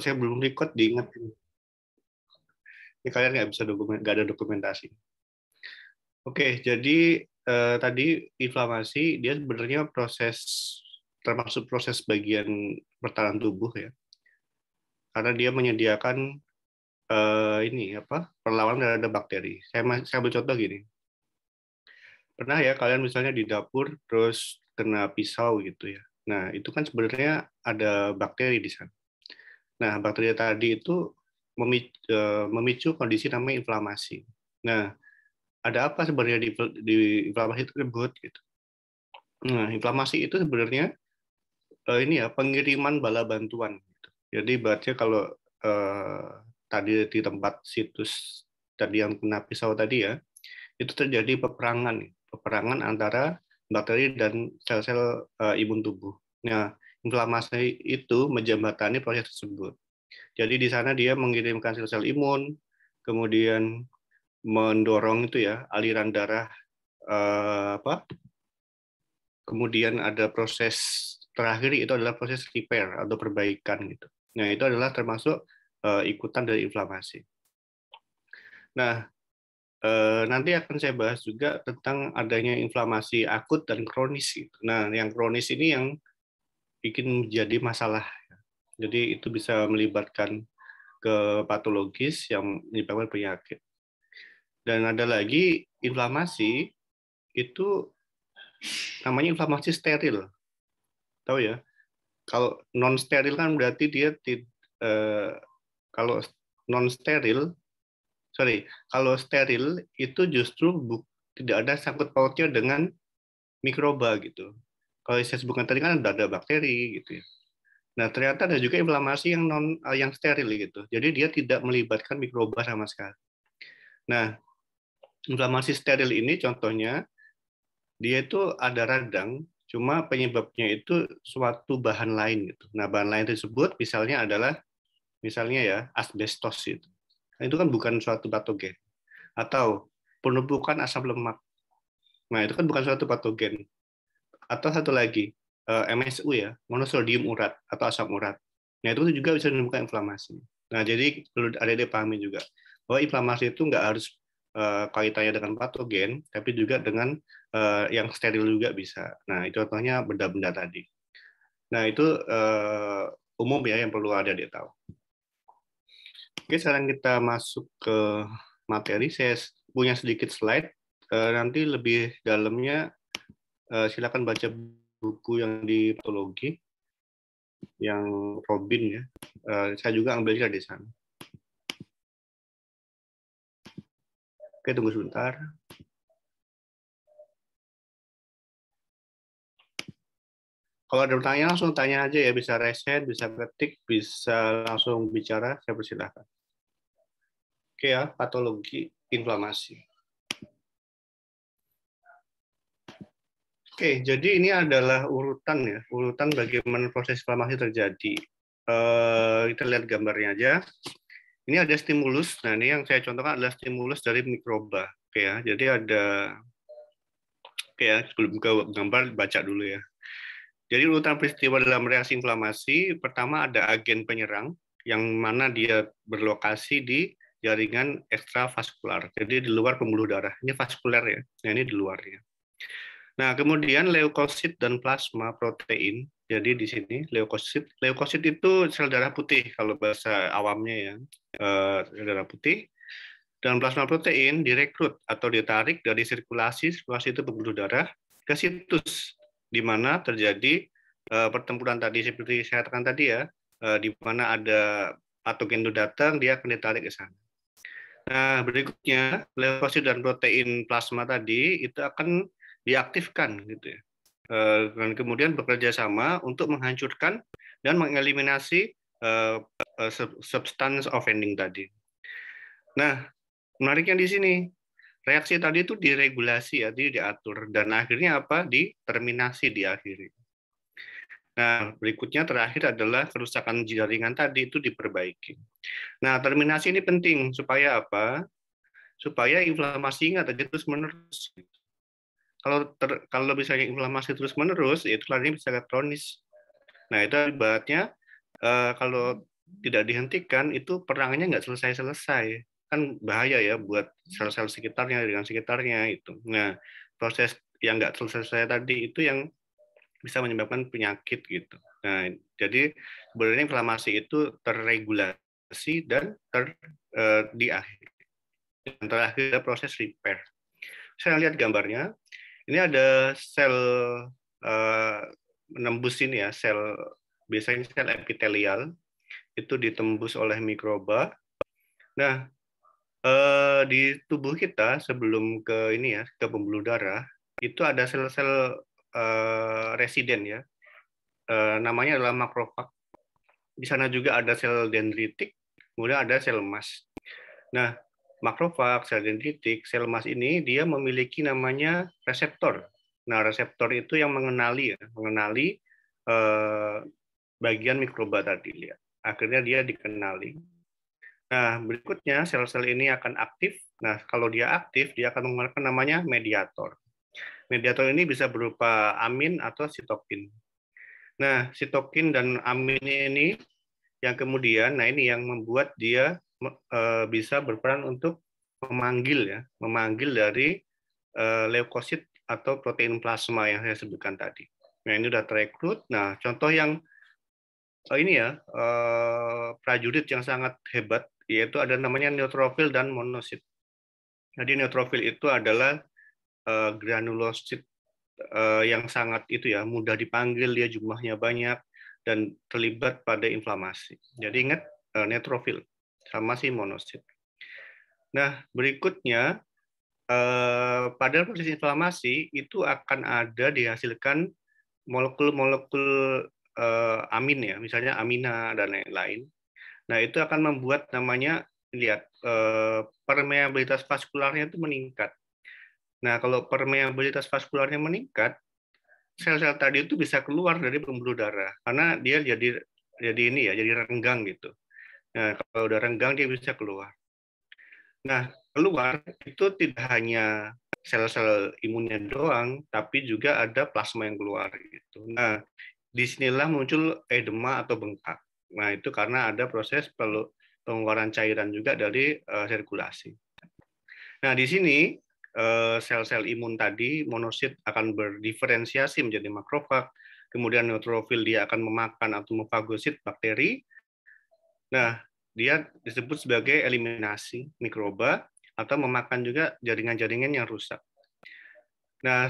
saya belum record diingetin. Ini kalian nggak bisa dokumen, nggak ada dokumentasi. Oke, jadi eh, tadi inflamasi dia sebenarnya proses termasuk proses bagian pertahanan tubuh ya, karena dia menyediakan eh, ini apa perlawanan terhadap bakteri. Saya saya ambil contoh gini. Pernah ya kalian misalnya di dapur terus kena pisau gitu ya. Nah, itu kan sebenarnya ada bakteri di sana. Nah, bakteri tadi itu e, memicu, kondisi namanya inflamasi. Nah, ada apa sebenarnya di, di inflamasi tersebut? Gitu. Nah, inflamasi itu sebenarnya e, ini ya pengiriman bala bantuan. Gitu. Jadi baca kalau eh, tadi di tempat situs tadi yang kena pisau tadi ya, itu terjadi peperangan, peperangan antara bakteri dan sel-sel eh, imun tubuh. Nah, inflamasi itu menjembatani proses tersebut. Jadi di sana dia mengirimkan sel-sel imun, kemudian mendorong itu ya aliran darah eh, apa? Kemudian ada proses terakhir itu adalah proses repair atau perbaikan gitu. Nah, itu adalah termasuk eh, ikutan dari inflamasi. Nah, eh, nanti akan saya bahas juga tentang adanya inflamasi akut dan kronis gitu. Nah, yang kronis ini yang bikin jadi masalah. Jadi itu bisa melibatkan ke patologis yang menyebabkan penyakit. Dan ada lagi inflamasi itu namanya inflamasi steril. Tahu ya? Kalau non steril kan berarti dia tid, eh, kalau non steril sorry, kalau steril itu justru tidak ada sangkut pautnya dengan mikroba gitu. Kalau saya sebutkan tadi kan ada, ada bakteri gitu ya. Nah, ternyata ada juga inflamasi yang non eh, yang steril gitu. Jadi dia tidak melibatkan mikroba sama sekali. Nah, inflamasi steril ini contohnya dia itu ada radang, cuma penyebabnya itu suatu bahan lain gitu. Nah, bahan lain tersebut misalnya adalah misalnya ya asbestos itu. Nah, itu kan bukan suatu patogen. Atau penumpukan asam lemak. Nah, itu kan bukan suatu patogen atau satu lagi eh, MSU ya monosodium urat atau asam urat nah itu juga bisa menimbulkan inflamasi nah jadi perlu ada dipahami juga bahwa inflamasi itu nggak harus eh, kaitannya dengan patogen tapi juga dengan eh, yang steril juga bisa nah itu contohnya benda-benda tadi nah itu umum ya yang perlu ada dia tahu Oke, sekarang kita masuk ke materi. Saya punya sedikit slide. Nanti lebih dalamnya Eh, silakan baca buku yang di patologi yang Robin ya. Uh, saya juga ambil di sana. Oke, tunggu sebentar. kalau ada pertanyaan langsung tanya aja ya bisa reset bisa ketik, bisa langsung bicara, saya persilahkan. Oke ya, patologi inflamasi. Oke, jadi ini adalah urutan ya, urutan bagaimana proses inflamasi terjadi. Uh, kita lihat gambarnya aja. Ini ada stimulus. Nah, ini yang saya contohkan adalah stimulus dari mikroba. Oke ya, jadi ada Oke ya, sebelum ke gambar baca dulu ya. Jadi urutan peristiwa dalam reaksi inflamasi, pertama ada agen penyerang yang mana dia berlokasi di jaringan ekstravaskular. Jadi di luar pembuluh darah. Ini vaskuler ya. Nah, ini di luarnya. Nah, kemudian leukosit dan plasma protein. Jadi di sini leukosit, leukosit itu sel darah putih kalau bahasa awamnya ya, eh, sel darah putih. Dan plasma protein direkrut atau ditarik dari sirkulasi, sirkulasi itu pembuluh darah ke situs di mana terjadi eh, pertempuran tadi seperti saya katakan tadi ya, eh, di mana ada patogen itu datang, dia akan ditarik ke sana. Nah, berikutnya leukosit dan protein plasma tadi itu akan diaktifkan gitu ya. Eh, dan kemudian bekerja sama untuk menghancurkan dan mengeliminasi eh, eh, substance offending tadi. Nah, menariknya di sini reaksi tadi itu diregulasi, ya, diatur dan akhirnya apa? Diterminasi diakhiri. Nah, berikutnya terakhir adalah kerusakan jaringan tadi itu diperbaiki. Nah, terminasi ini penting supaya apa? Supaya inflamasi tadi terus menerus kalau ter, kalau misalnya inflamasi terus menerus ya itu larinya bisa ke kronis nah itu akibatnya uh, kalau tidak dihentikan itu perangnya nggak selesai selesai kan bahaya ya buat sel-sel sekitarnya dengan sekitarnya itu nah proses yang nggak selesai selesai tadi itu yang bisa menyebabkan penyakit gitu nah jadi sebenarnya inflamasi itu terregulasi dan ter uh, eh, di akhir dan terakhir proses repair saya lihat gambarnya ini ada sel eh, menembus ini ya, sel biasanya sel epitelial itu ditembus oleh mikroba. Nah, eh, di tubuh kita sebelum ke ini ya, ke pembuluh darah, itu ada sel-sel eh, residen ya. namanya adalah makrofag. Di sana juga ada sel dendritik, kemudian ada sel emas. Nah, makrofag, sel dendritik, sel mas ini dia memiliki namanya reseptor. Nah, reseptor itu yang mengenali ya, mengenali eh, bagian mikroba tadi ya. Akhirnya dia dikenali. Nah, berikutnya sel-sel ini akan aktif. Nah, kalau dia aktif, dia akan mengeluarkan namanya mediator. Mediator ini bisa berupa amin atau sitokin. Nah, sitokin dan amin ini yang kemudian, nah ini yang membuat dia Eh, bisa berperan untuk memanggil ya, memanggil dari eh, leukosit atau protein plasma yang saya sebutkan tadi. Nah ini sudah terekrut. Nah contoh yang eh, ini ya prajurit yang sangat hebat yaitu ada namanya neutrofil dan monosit. Jadi neutrofil itu adalah granulosit yang sangat itu ya mudah dipanggil dia jumlahnya banyak dan terlibat pada inflamasi. Jadi ingat neutrofil sama si monosit. Nah, berikutnya eh, pada proses inflamasi itu akan ada dihasilkan molekul-molekul eh, amin ya, misalnya amina dan lain-lain. Nah, itu akan membuat namanya lihat eh, permeabilitas vaskularnya itu meningkat. Nah, kalau permeabilitas vaskularnya meningkat, sel-sel tadi itu bisa keluar dari pembuluh darah karena dia jadi jadi ini ya, jadi renggang gitu. Nah, kalau udah renggang dia bisa keluar. Nah, keluar itu tidak hanya sel-sel imunnya doang, tapi juga ada plasma yang keluar gitu. Nah, disinilah muncul edema atau bengkak. Nah, itu karena ada proses pengeluaran cairan juga dari uh, sirkulasi. Nah, di sini sel eh, sel-sel imun tadi monosit akan berdiferensiasi menjadi makrofag, kemudian neutrofil dia akan memakan atau memfagosit bakteri, Nah, dia disebut sebagai eliminasi mikroba atau memakan juga jaringan-jaringan yang rusak. Nah,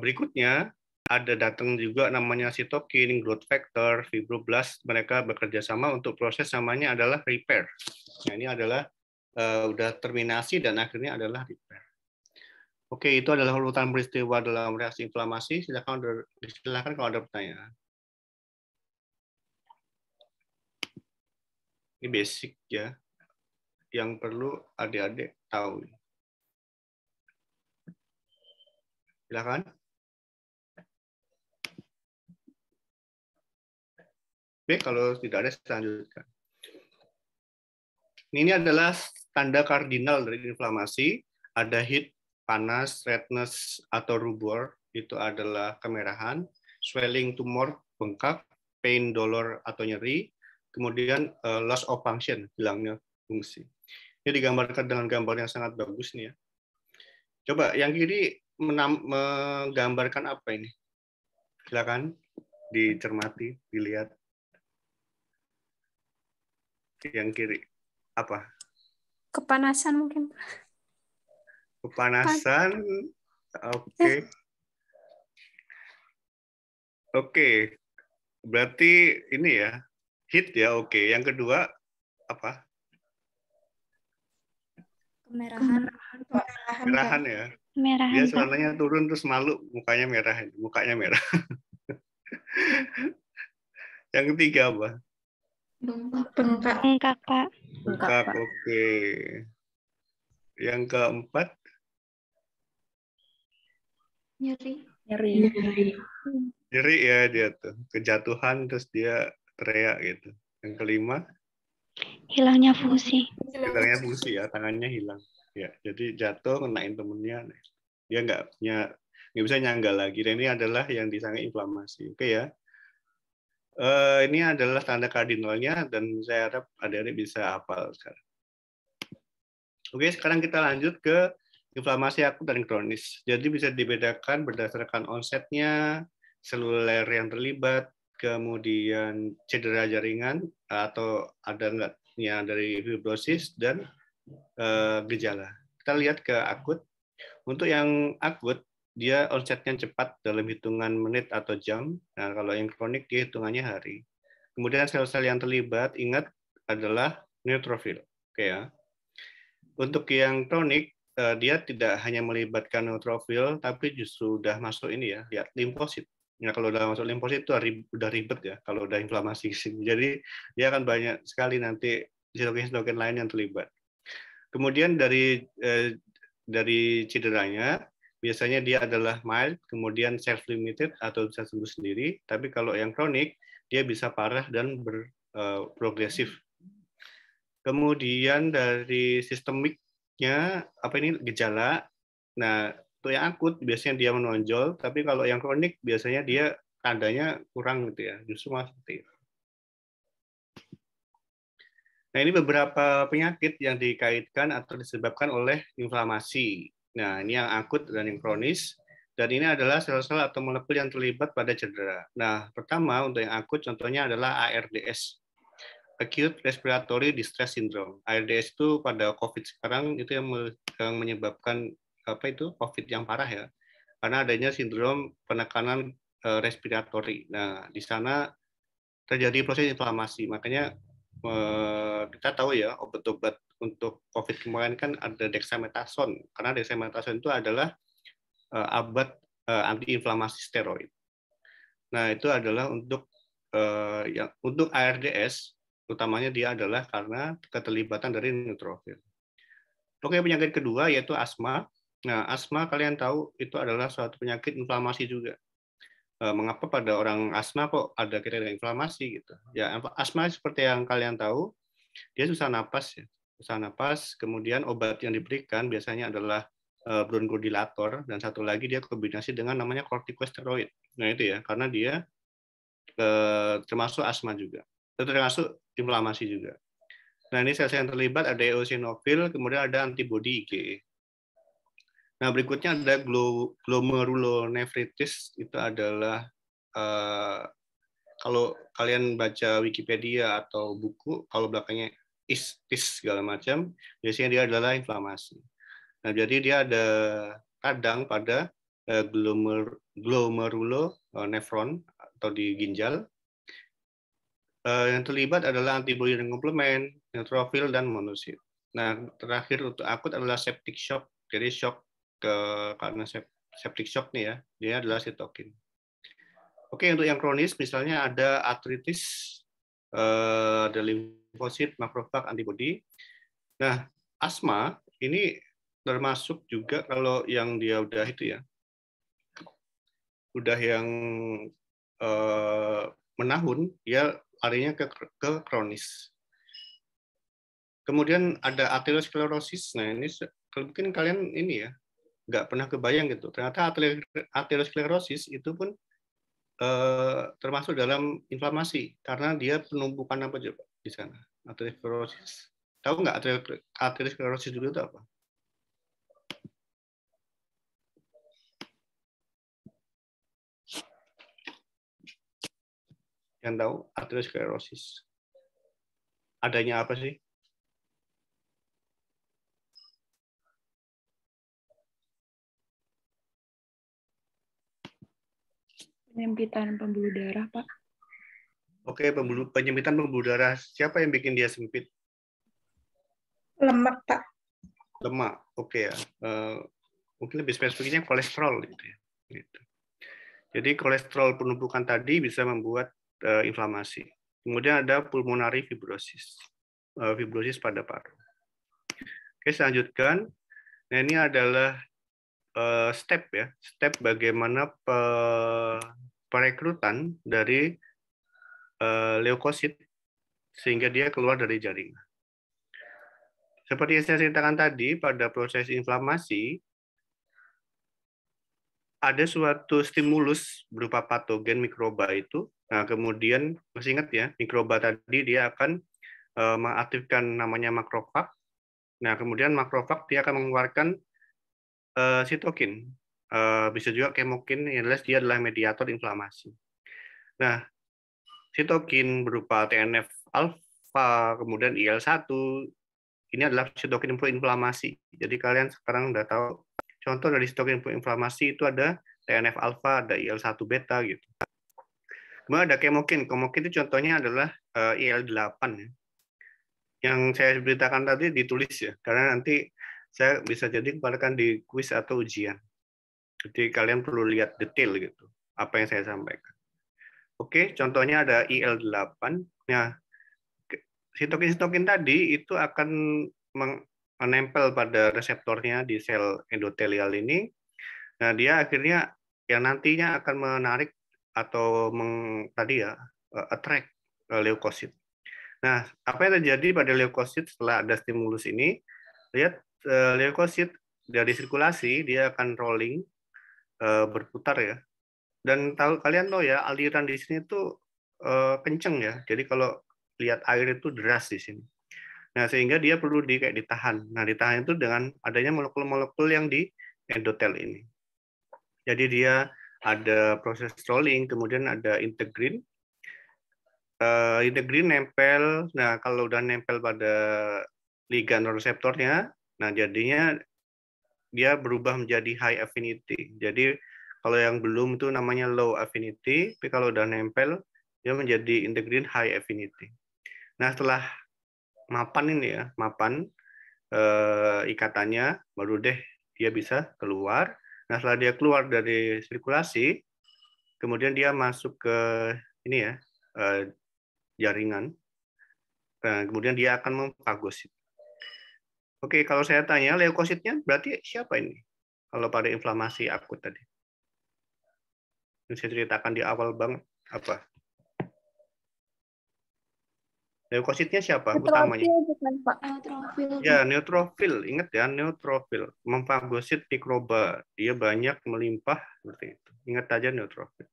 berikutnya ada datang juga namanya sitokin, growth factor, fibroblast. Mereka bekerja sama untuk proses namanya adalah repair. Nah, ini adalah uh, udah terminasi dan akhirnya adalah repair. Oke, itu adalah urutan peristiwa dalam reaksi inflamasi. Silakan silakan kalau ada pertanyaan. Ini basic ya, yang perlu adik-adik tahu. Silakan. B kalau tidak ada saya lanjutkan. Ini adalah tanda kardinal dari inflamasi. Ada heat, panas, redness, atau rubor. Itu adalah kemerahan. Swelling, tumor, bengkak. Pain, dolor, atau nyeri kemudian uh, loss of function, hilangnya fungsi. Ini digambarkan dengan gambar yang sangat bagus nih ya. Coba yang kiri menam, menggambarkan apa ini? Silakan dicermati, dilihat. Yang kiri apa? Kepanasan mungkin. Kepanasan. Oke. Okay. Oke. Okay. Berarti ini ya, Hit ya, oke. Okay. Yang kedua apa? Kemerahan. Kemerahan, ya. Kemerahan. Dia celananya turun terus malu, mukanya merah, mukanya merah. yang ketiga apa? Bengkak. Bengkak, Bengkak Pak. Bengkak, oke. Okay. Yang keempat? Nyeri. Nyeri. Nyeri. Nyeri ya dia tuh. Kejatuhan terus dia teriak gitu. Yang kelima hilangnya fungsi. Hilangnya fungsi ya, tangannya hilang. Ya, jadi jatuh ngenain temennya, dia nggak punya nggak bisa nyangga lagi. Dan ini adalah yang disangka inflamasi. Oke ya. Uh, ini adalah tanda kardinalnya dan saya harap adik-adik bisa hafal sekarang. Oke, sekarang kita lanjut ke inflamasi akut dan kronis. Jadi bisa dibedakan berdasarkan onsetnya, seluler yang terlibat, kemudian cedera jaringan atau ada enggaknya dari fibrosis dan uh, gejala. Kita lihat ke akut. Untuk yang akut, dia onsetnya cepat dalam hitungan menit atau jam. Nah, kalau yang kronik, dia hitungannya hari. Kemudian sel-sel yang terlibat, ingat, adalah neutrofil. Oke ya. Untuk yang kronik, eh, dia tidak hanya melibatkan neutrofil, tapi justru sudah masuk ini ya, lihat ya, limfosit Ya kalau udah masuk limfosit itu udah ribet ya kalau udah inflamasi Jadi dia akan banyak sekali nanti sitokin-sitokin lain yang terlibat. Kemudian dari eh, dari cederanya biasanya dia adalah mild, kemudian self limited atau bisa sembuh sendiri. Tapi kalau yang kronik dia bisa parah dan berprogresif. Eh, Kemudian dari sistemiknya apa ini gejala. Nah, untuk yang akut biasanya dia menonjol, tapi kalau yang kronik biasanya dia tandanya kurang gitu ya, justru malah seperti Nah ini beberapa penyakit yang dikaitkan atau disebabkan oleh inflamasi. Nah ini yang akut dan yang kronis. Dan ini adalah sel-sel atau molekul yang terlibat pada cedera. Nah pertama untuk yang akut contohnya adalah ARDS acute respiratory distress syndrome. ARDS itu pada COVID sekarang itu yang menyebabkan apa itu COVID yang parah ya, karena adanya sindrom penekanan uh, respiratori. Nah, di sana terjadi proses inflamasi, makanya uh, kita tahu ya obat-obat untuk COVID kemarin kan ada dexamethasone, karena dexamethasone itu adalah uh, eh, obat uh, antiinflamasi steroid. Nah, itu adalah untuk uh, yang untuk ARDS utamanya dia adalah karena keterlibatan dari neutrofil. Oke, penyakit kedua yaitu asma. Nah, asma kalian tahu itu adalah suatu penyakit inflamasi juga. Eh, mengapa pada orang asma kok ada kriteria inflamasi gitu? Ya, asma seperti yang kalian tahu, dia susah napas ya. Susah napas, kemudian obat yang diberikan biasanya adalah e, eh, bronchodilator dan satu lagi dia kombinasi dengan namanya kortikosteroid. Nah, itu ya, karena dia e, termasuk asma juga. Termasuk inflamasi juga. Nah, ini sel-sel yang terlibat ada eosinofil, kemudian ada antibodi IgE. Nah, berikutnya ada glomerulonefritis itu adalah uh, kalau kalian baca Wikipedia atau buku kalau belakangnya istis segala macam, biasanya dia adalah inflamasi. Nah, jadi dia ada kadang pada uh, glomer, glomerulonefron atau di ginjal. Uh, yang terlibat adalah antibodi dan komplement, neutrofil dan monosit. Nah, terakhir untuk akut adalah septic shock, jadi shock ke karena septic shock nih ya, dia adalah sitokin. Oke, untuk yang kronis misalnya ada artritis, eh, ada limfosit, makrofag, antibodi. Nah, asma ini termasuk juga kalau yang dia udah itu ya, udah yang eh, menahun, dia larinya ke, ke kronis. Kemudian ada aterosklerosis. Nah, ini mungkin kalian ini ya nggak pernah kebayang gitu. Ternyata aterosklerosis itu pun eh, termasuk dalam inflamasi karena dia penumpukan apa coba di sana aterosklerosis. Tahu nggak aterosklerosis dulu itu apa? Yang tahu aterosklerosis adanya apa sih? Penyempitan pembuluh darah, Pak. Oke, pembuluh, penyempitan pembuluh darah. Siapa yang bikin dia sempit? Lemak, Pak. Lemak, oke ya. Uh, mungkin lebih spesifiknya kolesterol. Gitu ya. gitu. Jadi kolesterol penumpukan tadi bisa membuat uh, inflamasi. Kemudian ada pulmonari fibrosis. Uh, fibrosis pada paru. Oke, saya lanjutkan. Nah, ini adalah step ya, step bagaimana perekrutan dari eh, leukosit sehingga dia keluar dari jaringan. Seperti yang saya ceritakan tadi, pada proses inflamasi, ada suatu stimulus berupa patogen mikroba itu. Nah, kemudian, masih ingat ya, mikroba tadi dia akan eh, mengaktifkan namanya makrofag. Nah, kemudian makrofag dia akan mengeluarkan eh, sitokin. Eh, bisa juga kemokin yang jelas dia adalah mediator inflamasi. Nah, sitokin berupa TNF alfa, kemudian IL1, ini adalah sitokin proinflamasi. Jadi kalian sekarang udah tahu contoh dari sitokin proinflamasi itu ada TNF alfa, ada IL1 beta gitu. Kemudian ada kemokin. Kemokin itu contohnya adalah eh, IL8 ya. Yang saya beritakan tadi ditulis ya, karena nanti saya bisa jadi kepalakan di kuis atau ujian. Jadi kalian perlu lihat detail gitu apa yang saya sampaikan. Oke, contohnya ada IL8. Nah, sitokin-sitokin tadi itu akan menempel pada reseptornya di sel endotelial ini. Nah, dia akhirnya yang nantinya akan menarik atau meng, tadi ya eh, attract eh, leukosit. Nah, apa yang terjadi pada leukosit setelah ada stimulus ini? Lihat eh, leukosit dari sirkulasi dia akan rolling Eh, berputar ya. Dan tahu kalian tahu ya aliran di sini itu uh, eh, kenceng ya. Jadi kalau lihat air itu deras di sini. Nah sehingga dia perlu di kayak ditahan. Nah ditahan itu dengan adanya molekul-molekul yang di endotel ini. Jadi dia ada proses rolling, kemudian ada integrin. Uh, integrin nempel. Nah kalau udah nempel pada ligan reseptornya, nah jadinya dia berubah menjadi high affinity. Jadi kalau yang belum itu namanya low affinity, tapi kalau udah nempel dia menjadi integrin high affinity. Nah setelah mapan ini ya, mapan eh, ikatannya baru deh dia bisa keluar. Nah setelah dia keluar dari sirkulasi, kemudian dia masuk ke ini ya eh, jaringan. Nah, kemudian dia akan memfagosit Oke, kalau saya tanya leukositnya berarti siapa ini? Kalau pada inflamasi akut tadi. Yang saya ceritakan di awal bang apa? Leukositnya siapa neutrofil, utamanya? Bukan, eh, Ya, neutrofil. Ingat ya, neutrofil. Memfagosit mikroba. Dia banyak melimpah seperti itu. Ingat aja neutrofil.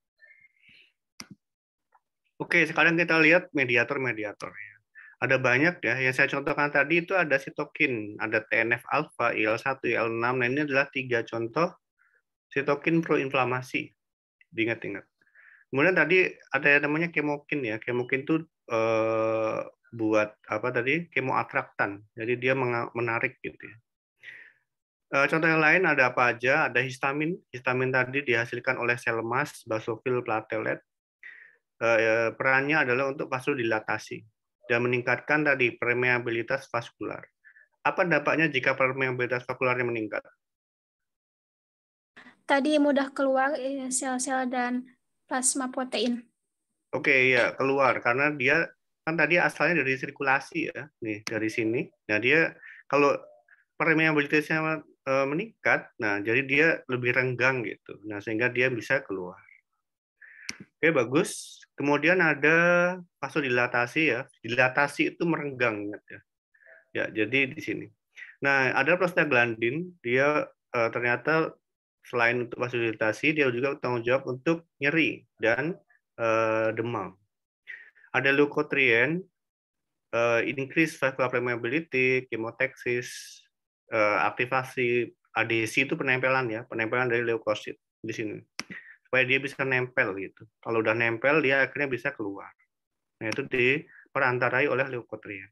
Oke, sekarang kita lihat mediator mediatornya ada banyak ya. Yang saya contohkan tadi itu ada sitokin, ada TNF alfa, IL1, IL6. Nah, ini adalah tiga contoh sitokin proinflamasi. Diingat-ingat. Kemudian tadi ada yang namanya kemokin ya. Kemokin itu eh, buat apa tadi? Kemoatraktan. Jadi dia menarik gitu ya. Eh, contoh yang lain ada apa aja? Ada histamin. Histamin tadi dihasilkan oleh sel emas, basofil, platelet. Eh, perannya adalah untuk vasodilatasi dan meningkatkan tadi permeabilitas vaskular. Apa dampaknya jika permeabilitas vaskularnya meningkat? Tadi mudah keluar sel-sel dan plasma protein. Oke, okay, ya keluar karena dia kan tadi asalnya dari sirkulasi ya, nih dari sini. Nah dia kalau permeabilitasnya e, meningkat, nah jadi dia lebih renggang gitu. Nah sehingga dia bisa keluar. Oke okay, bagus. Kemudian ada vasodilatasi ya. Dilatasi itu merenggang ingat ya. Ya, jadi di sini. Nah, ada prostaglandin, dia e, ternyata selain untuk fasilitasi, dia juga bertanggung jawab untuk nyeri dan e, demam. Ada leukotrien, e, increase permeability, chemotaxis, e, aktivasi adhesi itu penempelan ya, penempelan dari leukosit di sini supaya dia bisa nempel gitu. Kalau udah nempel dia akhirnya bisa keluar. Nah itu diperantarai oleh leukotrien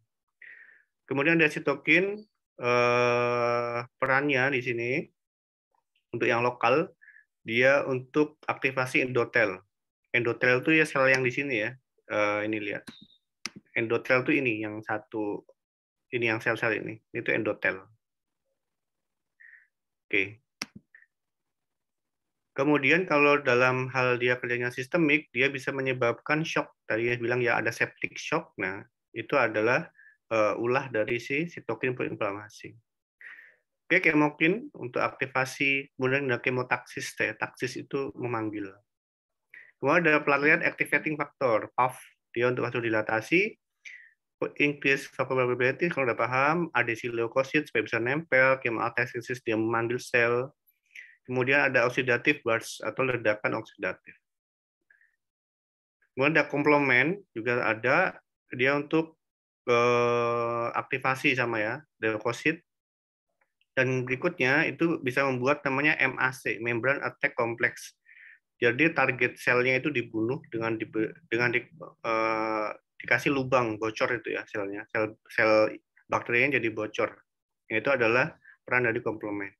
Kemudian ada sitokin eh, perannya di sini untuk yang lokal dia untuk aktivasi endotel. Endotel itu ya sel yang di sini ya. Eh, ini lihat endotel itu ini yang satu ini yang sel-sel ini itu endotel oke Kemudian kalau dalam hal dia kerjanya sistemik, dia bisa menyebabkan shock. Tadi yang bilang ya ada septic shock. Nah, itu adalah uh, ulah dari si sitokin proinflamasi. Oke, kemokin untuk aktivasi, kemudian ada kemotaksis. Ya. Taksis itu memanggil. Kemudian ada platelet activating factor, PAF. Dia untuk dilatasi, increase favorability kalau udah paham, adesi leukosit supaya bisa nempel, kemotaksis, dia memanggil sel, Kemudian ada oksidatif burst atau ledakan oksidatif. Kemudian ada komplement juga ada dia untuk eh, aktivasi sama ya, leukosit. Dan berikutnya itu bisa membuat namanya MAC, membran attack complex. Jadi target selnya itu dibunuh dengan di, dengan di, eh, dikasih lubang bocor itu ya selnya, sel sel bakterinya jadi bocor. Yang Itu adalah peran dari komplement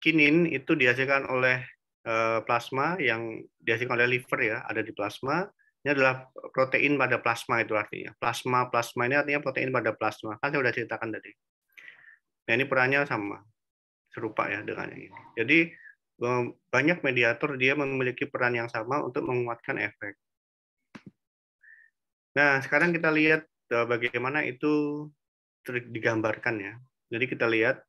kinin itu dihasilkan oleh eh, plasma yang dihasilkan oleh liver ya, ada di plasma. Ini adalah protein pada plasma itu artinya. Plasma plasma ini artinya protein pada plasma. Kan saya sudah ceritakan tadi. Nah, ini perannya sama. Serupa ya dengan ini. Jadi eh, banyak mediator dia memiliki peran yang sama untuk menguatkan efek. Nah, sekarang kita lihat eh, bagaimana itu digambarkan ya. Jadi kita lihat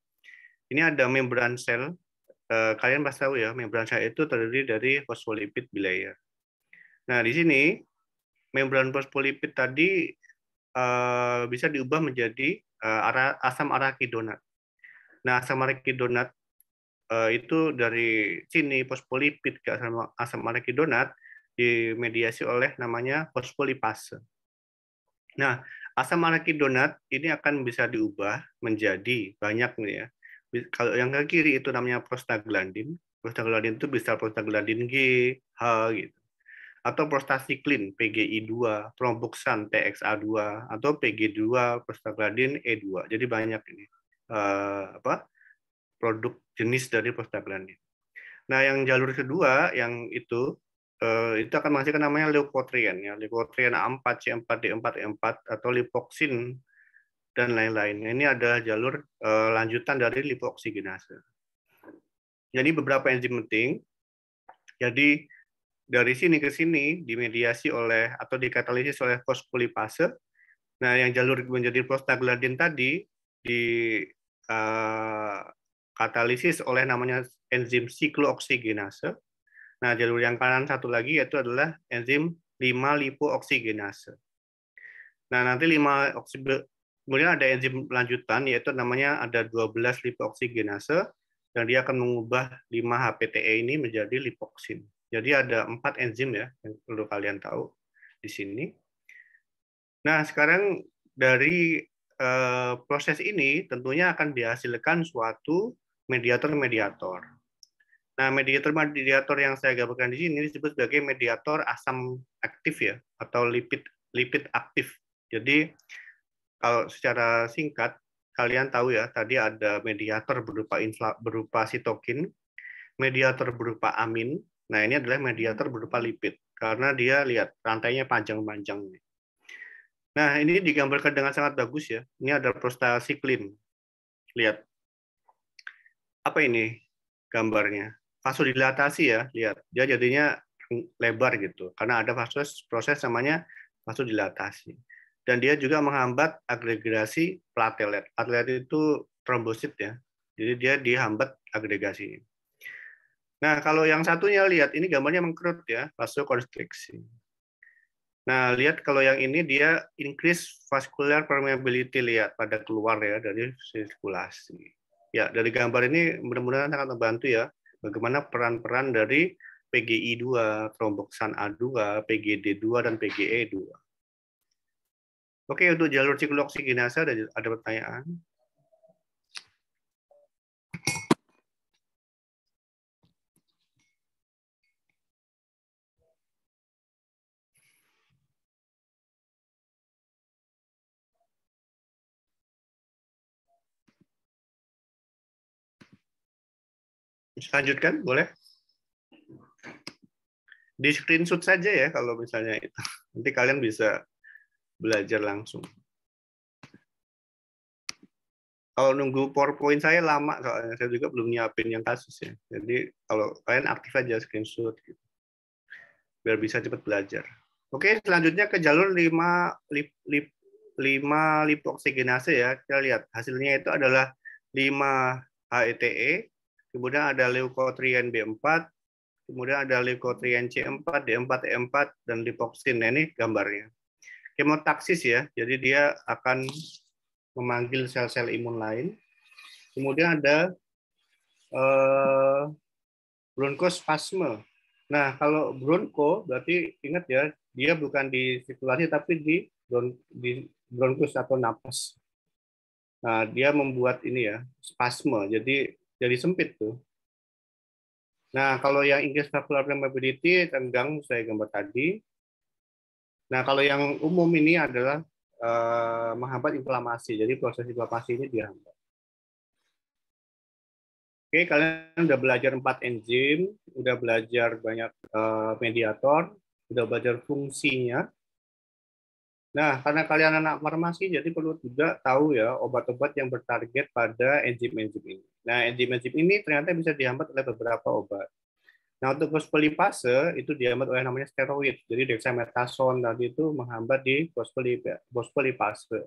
ini ada membran sel. Eh, kalian pasti tahu ya, membran sel itu terdiri dari fosfolipid bilayer. Nah, di sini membran fosfolipid tadi eh, bisa diubah menjadi eh, asam arakidonat. Nah, asam arakidonat itu dari sini fosfolipid ke asam, asam arakidonat dimediasi oleh namanya fosfolipase. Nah, asam arakidonat ini akan bisa diubah menjadi banyak nih ya kalau yang ke kiri itu namanya prostaglandin. Prostaglandin itu bisa prostaglandin G, H gitu. Atau prostacyclin PGI2, tromboksan TXA2 atau PG2 prostaglandin E2. Jadi banyak ini uh, apa produk jenis dari prostaglandin. Nah, yang jalur kedua yang itu Uh, itu akan menghasilkan namanya leukotrien ya leukotrien A4 C4 D4 E4 atau lipoksin dan lain-lain. Ini adalah jalur eh, lanjutan dari lipoksigenase. Jadi beberapa enzim penting. Jadi dari sini ke sini dimediasi oleh atau dikatalisis oleh fosfolipase. Nah, yang jalur menjadi prostaglandin tadi di eh, katalisis oleh namanya enzim siklooksigenase. Nah, jalur yang kanan satu lagi yaitu adalah enzim 5 lipooksigenase. Nah, nanti 5 Kemudian ada enzim lanjutan yaitu namanya ada 12 lipoksigenase dan dia akan mengubah 5 HPTE ini menjadi lipoksin. Jadi ada empat enzim ya yang perlu kalian tahu di sini. Nah, sekarang dari eh, proses ini tentunya akan dihasilkan suatu mediator-mediator. Nah, mediator-mediator yang saya gambarkan di sini disebut sebagai mediator asam aktif ya atau lipid lipid aktif. Jadi kalau secara singkat kalian tahu ya tadi ada mediator berupa infla, berupa sitokin, mediator berupa amin. Nah, ini adalah mediator berupa lipid karena dia lihat rantainya panjang-panjang ini. Nah, ini digambarkan dengan sangat bagus ya. Ini ada prostacyclin. Lihat. Apa ini gambarnya? Vasodilatasi ya, lihat. Dia jadinya lebar gitu karena ada proses proses namanya vasodilatasi dan dia juga menghambat agregasi platelet. Platelet itu trombosit ya. Jadi dia dihambat agregasi. Nah, kalau yang satunya lihat ini gambarnya mengkerut ya, vasokonstriksi. Nah, lihat kalau yang ini dia increase vascular permeability lihat pada keluar ya dari sirkulasi. Ya, dari gambar ini mudah-mudahan sangat membantu ya bagaimana peran-peran dari PGI2, tromboksan A2, PGD2 dan PGE2. Oke, untuk jalur siklus oksigenasa ada, ada pertanyaan? Lanjutkan, boleh? Di screenshot saja ya kalau misalnya itu. Nanti kalian bisa belajar langsung. Kalau nunggu PowerPoint saya lama soalnya saya juga belum nyiapin yang kasus ya. Jadi kalau kalian aktif aja screenshot gitu. Biar bisa cepat belajar. Oke, selanjutnya ke jalur 5 lip, lip, 5 lipoksigenase ya. Kita lihat hasilnya itu adalah 5 HETE, e. kemudian ada leukotrien B4, kemudian ada leukotrien C4, D4, E4, dan lipoksin. Nah, ini gambarnya kemotaksis ya. Jadi dia akan memanggil sel-sel imun lain. Kemudian ada eh, bronkospasme. Nah, kalau bronko berarti ingat ya, dia bukan di sirkulasi tapi di, bron, di bronkus atau napas. Nah, dia membuat ini ya, spasme. Jadi jadi sempit tuh. Nah, kalau yang English vascular permeability tenggang saya gambar tadi, Nah, kalau yang umum ini adalah eh, menghambat inflamasi. Jadi proses inflamasi ini dihambat. Oke, kalian udah belajar empat enzim, udah belajar banyak eh, mediator, udah belajar fungsinya. Nah, karena kalian anak farmasi, jadi perlu juga tahu ya obat-obat yang bertarget pada enzim-enzim ini. Nah, enzim-enzim ini ternyata bisa dihambat oleh beberapa obat. Nah, untuk fosfolipase itu dihambat oleh namanya steroid. Jadi dexamethasone tadi itu menghambat di fosfolipase.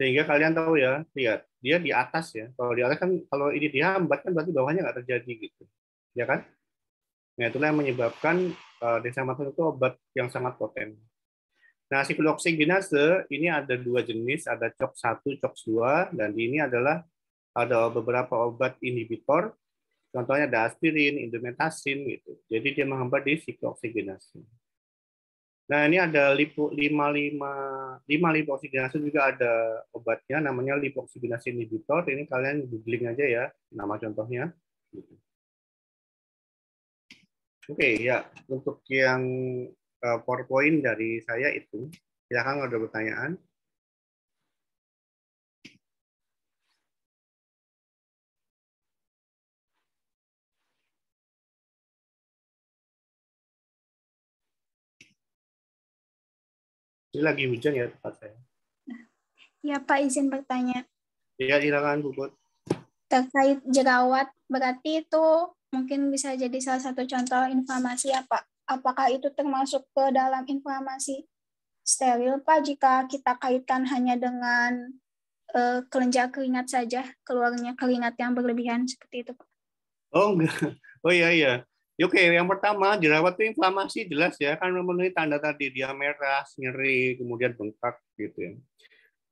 Sehingga kalian tahu ya, lihat, dia di atas ya. Kalau di atas kan, kalau ini dihambat kan berarti bawahnya nggak terjadi gitu. Ya kan? Nah, itulah yang menyebabkan uh, dexamethasone itu obat yang sangat potent. Nah, sikloksigenase ini ada dua jenis, ada COX1, COX2, dan ini adalah ada beberapa obat inhibitor Contohnya ada aspirin, indometasin gitu. Jadi dia menghambat di siklooksigentasi. Nah, ini ada lipo, lima lima lipoksigenasi juga ada obatnya namanya lipoksigenasi inhibitor. Ini kalian googling aja ya nama contohnya. Oke, okay, ya. Untuk yang eh, PowerPoint dari saya itu, silakan ada pertanyaan. Ini lagi hujan ya tempat saya. Ya Pak izin bertanya. Ya silakan Bu Put. Terkait jerawat berarti itu mungkin bisa jadi salah satu contoh inflamasi ya Apakah itu termasuk ke dalam informasi steril Pak jika kita kaitkan hanya dengan uh, kelenjar keringat saja keluarnya keringat yang berlebihan seperti itu Pak? Oh enggak. Oh iya iya. Oke, yang pertama jerawat itu inflamasi jelas ya kan memenuhi tanda tadi dia merah, nyeri, kemudian bengkak gitu ya.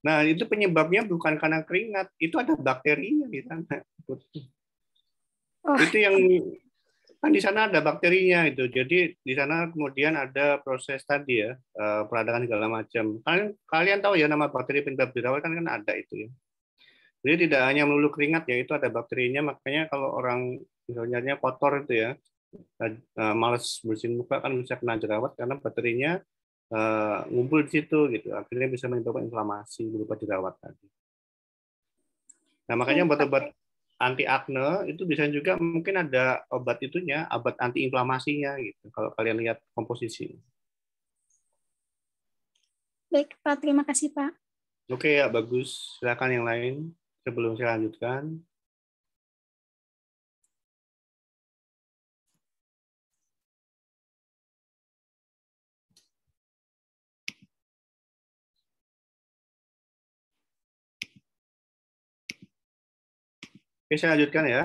Nah itu penyebabnya bukan karena keringat, itu ada bakterinya di sana. Oh. Itu yang kan di sana ada bakterinya itu jadi di sana kemudian ada proses tadi ya eh, peradangan segala macam kalian kalian tahu ya nama bakteri penyebab jerawat kan kan ada itu ya jadi tidak hanya melulu keringat ya itu ada bakterinya makanya kalau orang misalnya kotor itu ya Nah, eh, males bersihin muka kan bisa kena jerawat karena bakterinya uh, eh, ngumpul di situ gitu akhirnya bisa menyebabkan inflamasi berupa jerawat tadi nah makanya obat-obat anti akne itu bisa juga mungkin ada obat itunya obat anti inflamasinya gitu kalau kalian lihat komposisi. baik pak terima kasih pak oke ya bagus silakan yang lain sebelum saya lanjutkan Oke, saya lanjutkan ya.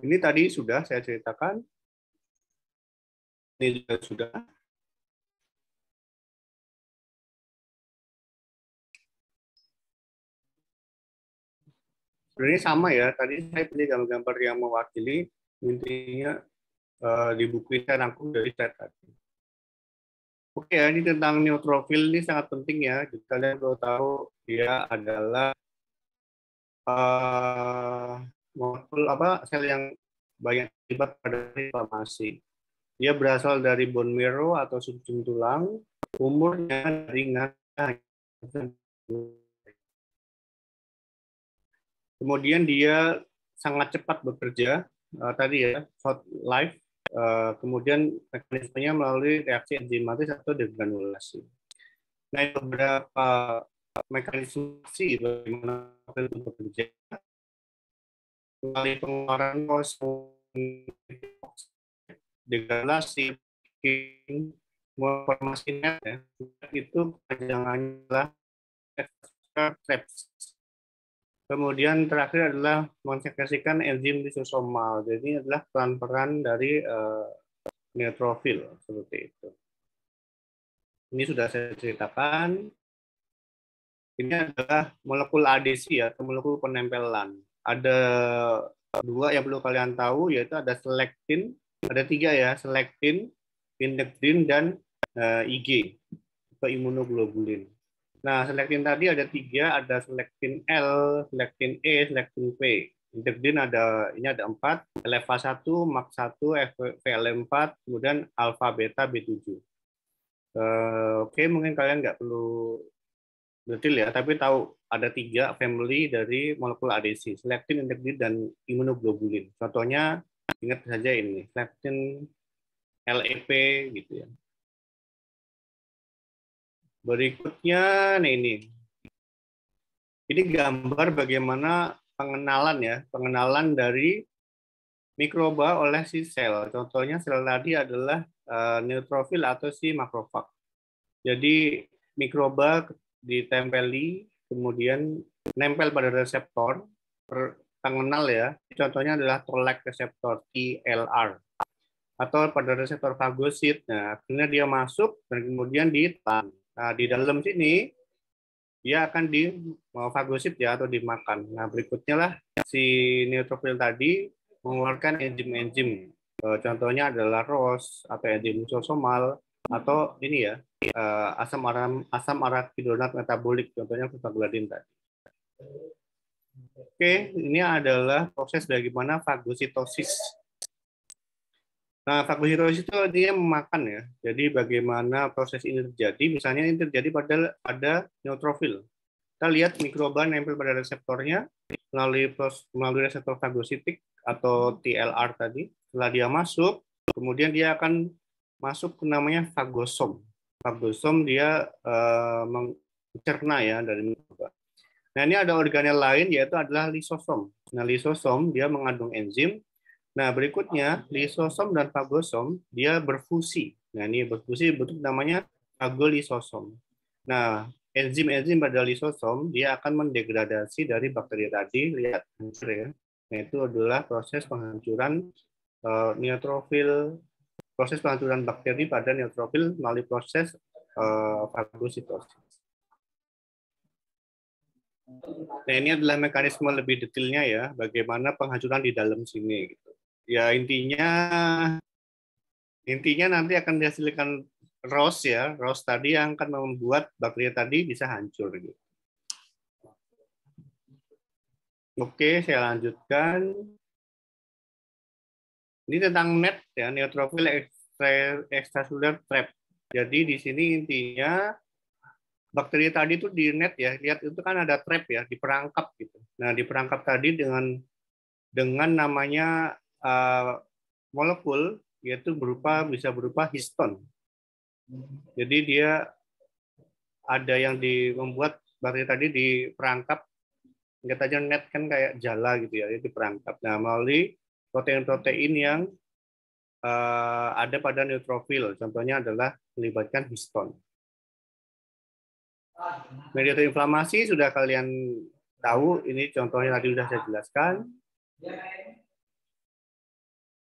Ini tadi sudah saya ceritakan. Ini juga sudah. Sebenarnya sama ya. Tadi saya pilih gambar-gambar yang mewakili intinya uh, di buku ini saya rangkum dari saya tadi. Oke ya, ini tentang neutrofil ini sangat penting ya. Jadi kalian perlu tahu dia adalah uh, apa sel yang banyak terlibat pada inflamasi. Dia berasal dari bone marrow atau sumsum tulang, umurnya ringan. Kemudian dia sangat cepat bekerja uh, tadi ya short life. Uh, kemudian mekanismenya melalui reaksi enzimatis atau degranulasi. Nah, beberapa mekanisasi bagaimana itu bekerja melalui pengeluaran kos degradasi informasinya ya, itu kepanjangannya adalah Kemudian terakhir adalah mensekresikan enzim lisosomal. Jadi adalah peran-peran dari uh, neutrofil seperti itu. Ini sudah saya ceritakan. Ini adalah molekul adesi ya, atau molekul penempelan. Ada dua yang perlu kalian tahu, yaitu ada selektin, ada tiga ya, selektin, indektin, dan uh, eh, IG, atau imunoglobulin. Nah, selektin tadi ada tiga, ada selektin L, selektin E, selektin P. Integrin ada ini ada empat, LFA1, MAX1, vl 4 kemudian alfa beta B7. Uh, eh, Oke, okay, mungkin kalian nggak perlu detail ya, tapi tahu ada tiga family dari molekul ADC, selektin, integrin, dan imunoglobulin. Contohnya, ingat saja ini, selektin, LEP, gitu ya. Berikutnya, nih ini. Ini gambar bagaimana pengenalan ya, pengenalan dari mikroba oleh si sel. Contohnya sel tadi adalah eh, neutrofil atau si makrofag. Jadi mikroba ditempeli, kemudian nempel pada reseptor terkenal ya. Contohnya adalah toll-like reseptor TLR atau pada reseptor fagosit. Nah, akhirnya dia masuk dan kemudian di Nah, di dalam sini dia akan di fagosit ya atau dimakan. Nah, berikutnya lah si neutrofil tadi mengeluarkan enzim-enzim. Eh, contohnya adalah ROS atau enzim isosomal atau ini ya, uh, asam aram, asam arachidonat metabolik, contohnya prostaglandin tadi. Oke, ini adalah proses bagaimana fagositosis. Nah, fagositosis itu dia memakan ya. Jadi bagaimana proses ini terjadi? Misalnya ini terjadi pada ada neutrofil. Kita lihat mikroba nempel pada reseptornya melalui melalui reseptor fagositik atau TLR tadi. Setelah dia masuk, kemudian dia akan masuk ke namanya fagosom. Ribosom dia uh, mencerna ya dari mikroba. Nah ini ada organel lain yaitu adalah lisosom. Nah lisosom dia mengandung enzim. Nah berikutnya lisosom dan fagosom dia berfusi. Nah ini berfusi bentuk namanya fagolisosom. Nah enzim-enzim pada lisosom dia akan mendegradasi dari bakteri tadi lihat hancur ya. Nah itu adalah proses penghancuran uh, eh, neutrofil proses penghancuran bakteri pada neutrofil melalui proses eh, fagositosis. Nah, ini adalah mekanisme lebih detailnya ya, bagaimana penghancuran di dalam sini. Gitu. Ya intinya intinya nanti akan dihasilkan ROS ya, ROS tadi yang akan membuat bakteri tadi bisa hancur. Gitu. Oke, saya lanjutkan. Ini tentang NET ya, neutrophil extracellular trap. Jadi di sini intinya bakteri tadi itu di net ya, lihat itu kan ada trap ya, diperangkap gitu. Nah, diperangkap tadi dengan dengan namanya uh, molekul yaitu berupa bisa berupa histon. Jadi dia ada yang di membuat bakteri tadi diperangkap. perangkap aja net kan kayak jala gitu ya, di perangkap. Nah, melalui protein-protein yang eh, ada pada neutrofil. Contohnya adalah melibatkan histon. Mediator inflamasi sudah kalian tahu, ini contohnya tadi sudah saya jelaskan.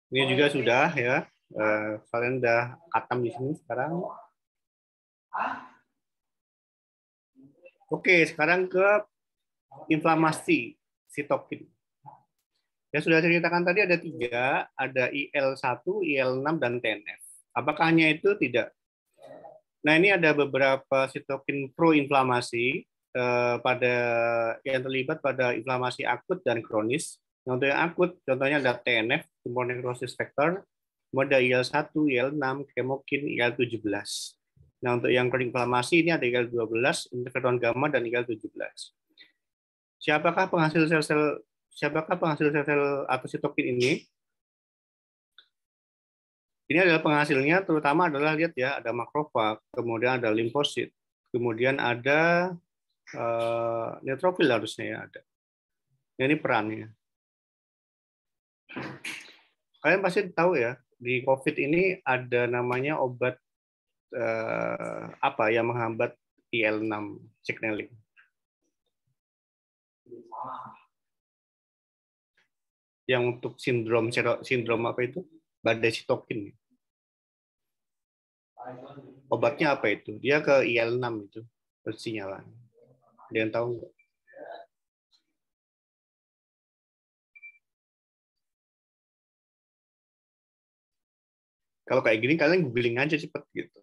Ini juga sudah ya, eh, kalian sudah katam di sini sekarang. Oke, sekarang ke inflamasi sitokin. Ya sudah saya ceritakan tadi ada tiga, ada IL1, IL6, dan TNF. Apakah hanya itu? Tidak. Nah ini ada beberapa sitokin proinflamasi eh, pada yang terlibat pada inflamasi akut dan kronis. Contoh yang akut, contohnya ada TNF, tumor necrosis factor, ada IL1, IL6, kemokin, IL17. Nah untuk yang kronik inflamasi ini ada IL12, interferon gamma, dan IL17. Siapakah penghasil sel-sel siapakah penghasil sel-sel atau sitokin ini? Ini adalah penghasilnya terutama adalah lihat ya ada makrofag, kemudian ada limfosit, kemudian ada uh, eh, neutrofil harusnya ya ada. Nah, ini perannya. Kalian pasti tahu ya di COVID ini ada namanya obat eh, apa yang menghambat IL6 signaling yang untuk sindrom sindrom apa itu badai sitokin obatnya apa itu dia ke IL6 itu bersinyalan ada yang tahu nggak kalau kayak gini kalian googling aja cepet gitu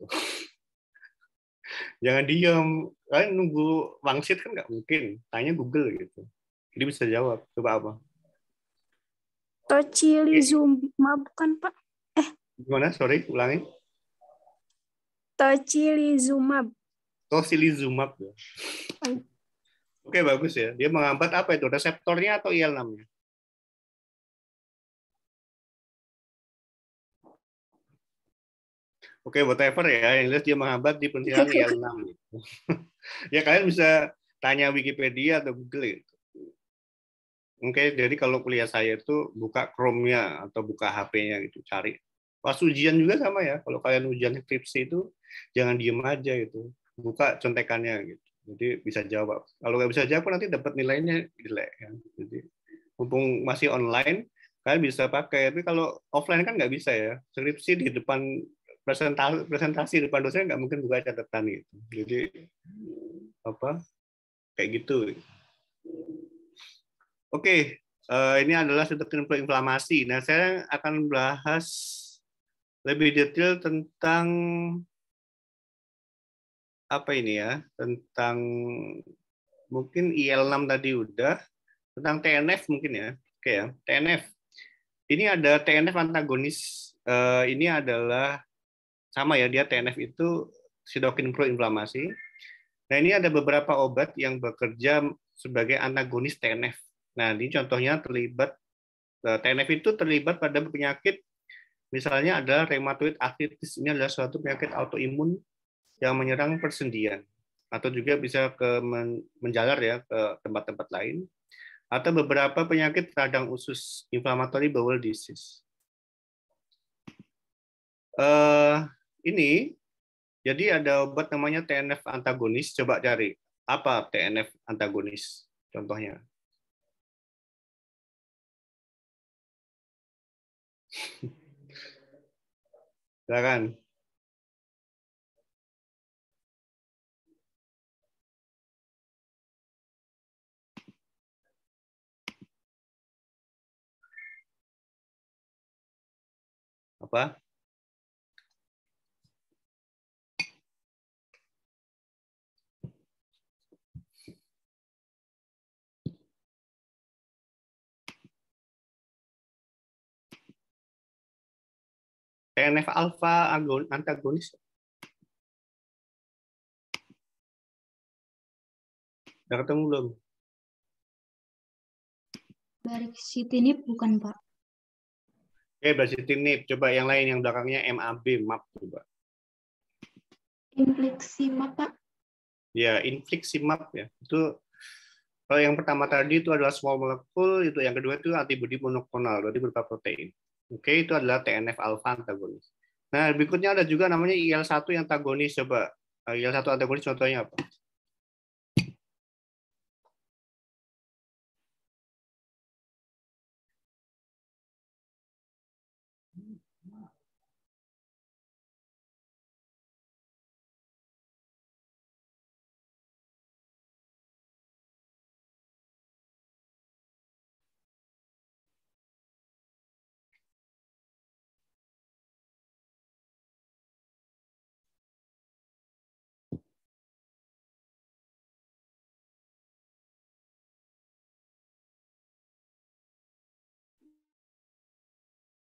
jangan diam kalian nunggu wangsit kan nggak mungkin tanya Google gitu jadi bisa jawab coba apa Tocilizumab bukan Pak? Eh. Gimana? Sorry, ulangi. Tocilizumab. Tocilizumab. Ya. Oke, bagus ya. Dia menghambat apa itu? Reseptornya atau IL-6-nya? Oke, okay, whatever ya. Yang jelas dia menghambat di penelitian IL-6. ya kalian bisa tanya Wikipedia atau Google gitu. Oke, jadi kalau kuliah saya itu buka Chrome-nya atau buka HP-nya gitu, cari. Pas ujian juga sama ya. Kalau kalian ujian skripsi itu jangan diem aja gitu. Buka contekannya gitu. Jadi bisa jawab. Kalau nggak bisa jawab nanti dapat nilainya jelek Ya. Jadi mumpung masih online, kalian bisa pakai. Tapi kalau offline kan nggak bisa ya. Skripsi di depan presentasi, presentasi depan dosen nggak mungkin buka catatan gitu. Jadi apa kayak gitu. Oke, okay, eh, ini adalah sitokin proinflamasi. Nah, saya akan bahas lebih detail tentang apa ini ya, tentang mungkin IL6 tadi udah, tentang TNF mungkin ya. Oke okay, ya, TNF. Ini ada TNF antagonis. Eh, ini adalah sama ya, dia TNF itu sitokin proinflamasi. Nah, ini ada beberapa obat yang bekerja sebagai antagonis TNF. Nah, ini contohnya terlibat eh, TNF itu terlibat pada penyakit misalnya adalah rheumatoid arthritis ini adalah suatu penyakit autoimun yang menyerang persendian atau juga bisa ke menjalar ya ke tempat-tempat lain atau beberapa penyakit radang usus inflammatory bowel disease. Uh, ini jadi ada obat namanya TNF antagonis. Coba cari apa TNF antagonis contohnya. Silakan. Apa? TNF alfa antagonis. Sudah ketemu belum? Baricitinib bukan, Pak. Oke, eh, baricitinib. Coba yang lain yang belakangnya MAB, MAP coba. Infliximab, Pak. Ya, infliximab ya. Itu kalau yang pertama tadi itu adalah small molecule, itu yang kedua itu antibodi monoklonal, berarti berupa protein. Oke, itu adalah TNF alfa antagonis. Nah, berikutnya ada juga namanya IL1 yang antagonis. Coba eh, IL1 antagonis contohnya apa?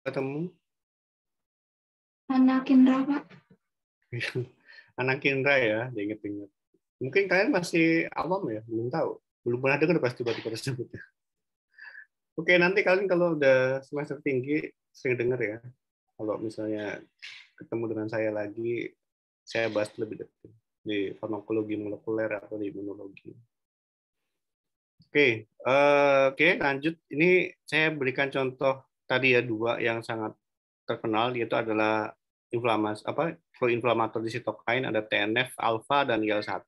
ketemu? Anak Indra, Pak. Anak Indra ya, diinget-inget. Mungkin kalian masih awam ya, belum tahu. Belum pernah dengar pasti tiba-tiba sebutnya. Oke, nanti kalian kalau udah semester tinggi sering dengar ya. Kalau misalnya ketemu dengan saya lagi, saya bahas lebih detail di farmakologi molekuler atau di imunologi. Oke, uh, oke lanjut. Ini saya berikan contoh tadi ya dua yang sangat terkenal yaitu adalah inflamas apa proinflamator di sitokain ada TNF alfa dan IL-1.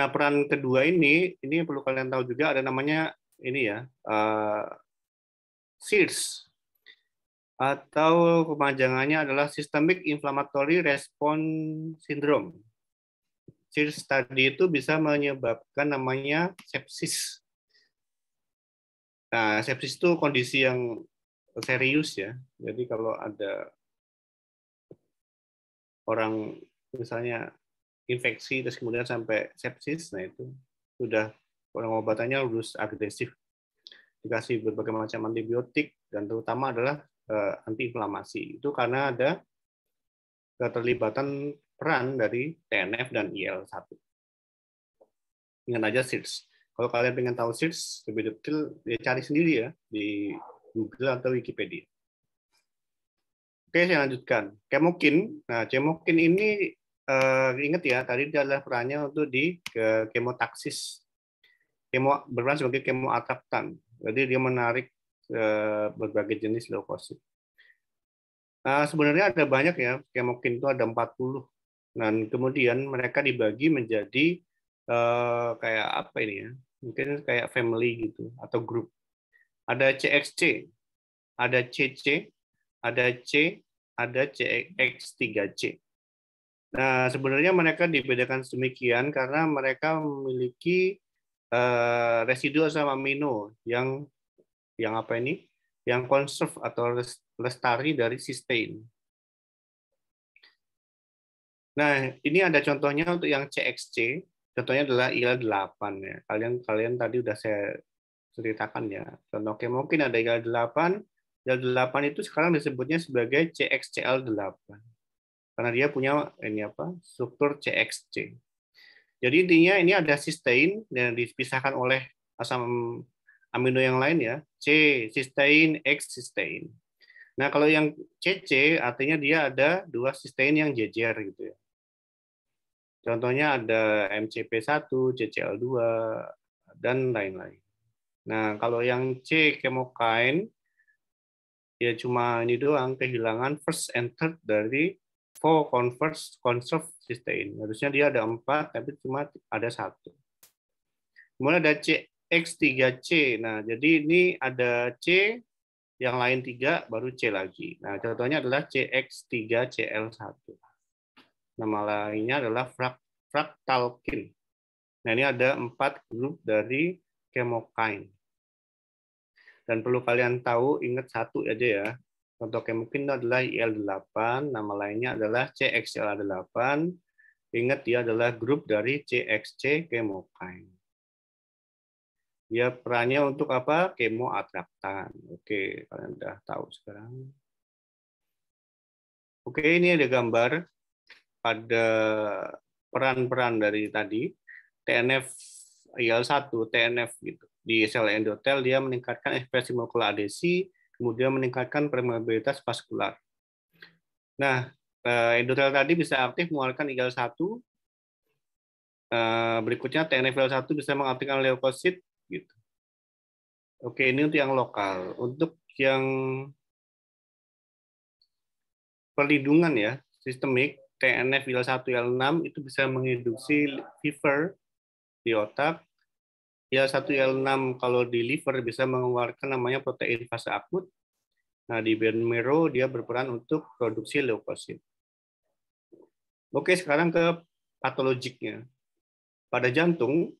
Nah, peran kedua ini ini perlu kalian tahu juga ada namanya ini ya, uh, eh, SIRS atau kemajangannya adalah Systemic Inflammatory Response Syndrome. SIRS tadi itu bisa menyebabkan namanya sepsis. Nah, sepsis itu kondisi yang serius ya. Jadi kalau ada orang misalnya infeksi terus kemudian sampai sepsis, nah itu sudah pengobatannya harus agresif. Dikasih berbagai macam antibiotik dan terutama adalah eh, antiinflamasi. Itu karena ada keterlibatan peran dari TNF dan IL-1. Ingat aja SIRS. Kalau kalian ingin tahu SIRS lebih detail, ya cari sendiri ya di Google atau Wikipedia. Oke, saya lanjutkan. Kemokin. Nah, kemokin ini uh, ingat ya, tadi dia adalah perannya untuk di ke, kemotaksis. Kemo berperan sebagai kemoatraktan. Jadi dia menarik uh, berbagai jenis leukosit. Nah, sebenarnya ada banyak ya, kemokin itu ada 40. Dan kemudian mereka dibagi menjadi uh, kayak apa ini ya? Mungkin kayak family gitu atau grup ada CXC, ada CC, ada C, ada CX3C. Nah, sebenarnya mereka dibedakan sedemikian karena mereka memiliki uh, eh, residu asam amino yang yang apa ini? yang conserve atau lestari dari sustain. Nah, ini ada contohnya untuk yang CXC. Contohnya adalah IL8 ya. Kalian kalian tadi udah saya ceritakan ya, Contoh mungkin ada IL8. IL8 itu sekarang disebutnya sebagai CXCL8. Karena dia punya ini apa? struktur CXC. Jadi intinya ini ada sistein yang dipisahkan oleh asam amino yang lain ya. C sistein, X sistein. Nah, kalau yang CC artinya dia ada dua sistein yang jejer gitu ya. Contohnya ada MCP1, CCL2, dan lain-lain. Nah, kalau yang C kemokain ya cuma ini doang kehilangan first and third dari four converse conserve sustain. Harusnya dia ada empat, tapi cuma ada satu. Kemudian ada C X3C. Nah, jadi ini ada C, yang lain tiga baru C lagi. Nah, contohnya adalah CX3CL1. Nama lainnya adalah fraktalkin. Nah, ini ada empat grup dari kemokain. Dan perlu kalian tahu, ingat satu aja ya. Contoh kemungkinan adalah IL8, nama lainnya adalah CXLA8. Ingat dia adalah grup dari CXC chemokine. Dia perannya untuk apa? Kemoatraktan. Oke, kalian sudah tahu sekarang. Oke, ini ada gambar pada peran-peran dari tadi. TNF IL1, TNF gitu di sel endotel dia meningkatkan ekspresi molekul adesi, kemudian meningkatkan permeabilitas vaskular. Nah, eh, endotel tadi bisa aktif mengeluarkan IGL-1. Eh, berikutnya TNFL1 bisa mengaktifkan leukosit. Gitu. Oke, ini untuk yang lokal. Untuk yang perlindungan ya, sistemik, tnf TNFL1 L6 itu bisa menginduksi fever di otak, IL-1, ya, IL-6 kalau di liver bisa mengeluarkan namanya protein fase akut. Nah, di bone marrow dia berperan untuk produksi leukosit. Oke, sekarang ke patologiknya. Pada jantung,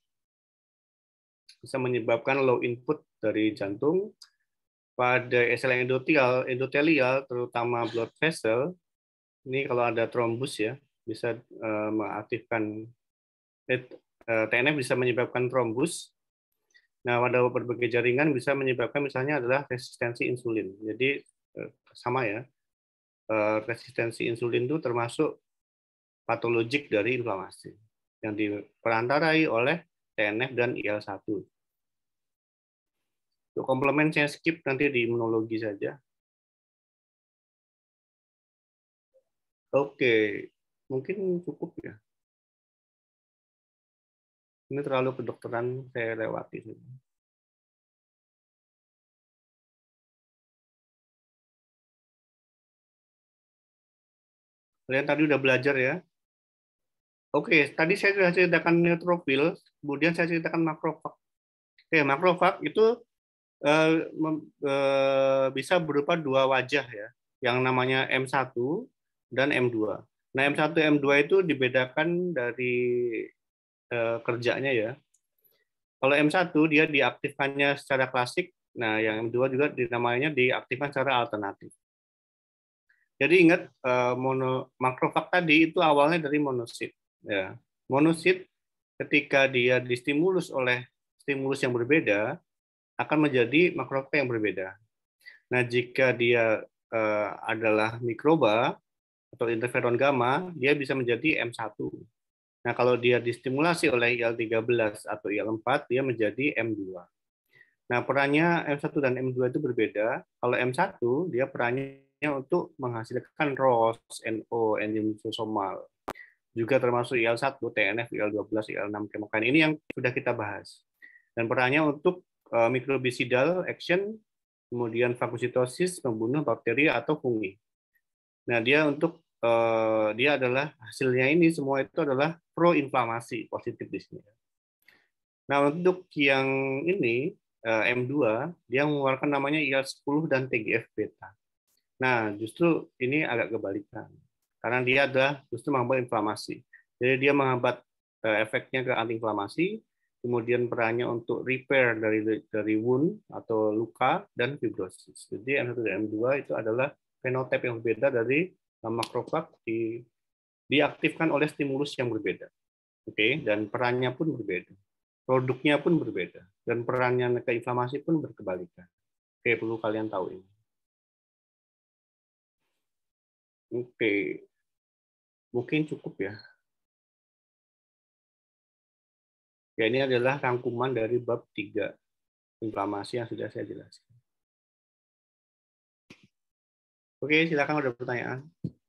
bisa menyebabkan low input dari jantung. Pada sel endotel, endotelial, terutama blood vessel, ini kalau ada trombus ya, bisa eh, mengaktifkan eh, TNF bisa menyebabkan trombus Nah, pada berbagai jaringan bisa menyebabkan misalnya adalah resistensi insulin. Jadi eh, sama ya, eh, resistensi insulin itu termasuk patologik dari inflamasi yang diperantarai oleh TNF dan IL-1. Untuk komplement saya skip nanti di imunologi saja. Oke, mungkin cukup ya ini terlalu kedokteran saya lewati Kalian tadi udah belajar ya. Oke, tadi saya sudah ceritakan neutrofil, kemudian saya ceritakan makrofag. Oke, makrofag itu eh, eh, bisa berupa dua wajah ya, yang namanya M1 dan M2. Nah, M1 M2 itu dibedakan dari eh, kerjanya ya. Kalau M1 dia diaktifkannya secara klasik, nah yang M2 juga dinamainya diaktifkan secara alternatif. Jadi ingat eh, mono makrofag tadi itu awalnya dari monosit. Ya. Monosit ketika dia distimulus oleh stimulus yang berbeda akan menjadi makrofag yang berbeda. Nah, jika dia eh, adalah mikroba atau interferon gamma, dia bisa menjadi M1 Nah, kalau dia distimulasi oleh IL-13 atau IL-4, dia menjadi M2. Nah, perannya M1 dan M2 itu berbeda. Kalau M1, dia perannya untuk menghasilkan ROS, NO, enzim lysosomal. Juga termasuk IL-1, TNF, IL-12, IL-6 kemokan Ini yang sudah kita bahas. Dan perannya untuk uh, mikrobisidal action, kemudian fagositosis, membunuh bakteri atau fungi. Nah, dia untuk uh, dia adalah hasilnya ini semua itu adalah proinflamasi positif di sini. Nah, untuk yang ini eh, M2, dia mengeluarkan namanya IL-10 dan TGF-beta. Nah, justru ini agak kebalikan. Karena dia adalah justru menghambat inflamasi. Jadi dia menghambat eh, efeknya ke antiinflamasi, kemudian perannya untuk repair dari dari wound atau luka dan fibrosis. Jadi M1 dan M2 itu adalah fenotip yang berbeda dari makrofag di diaktifkan oleh stimulus yang berbeda. Oke, okay? dan perannya pun berbeda. Produknya pun berbeda dan perannya ke inflamasi pun berkebalikan. Oke, okay, perlu kalian tahu ini. Oke. Okay. Mungkin cukup ya. Ya, ini adalah rangkuman dari bab 3 inflamasi yang sudah saya jelaskan. Oke, silakan ada pertanyaan.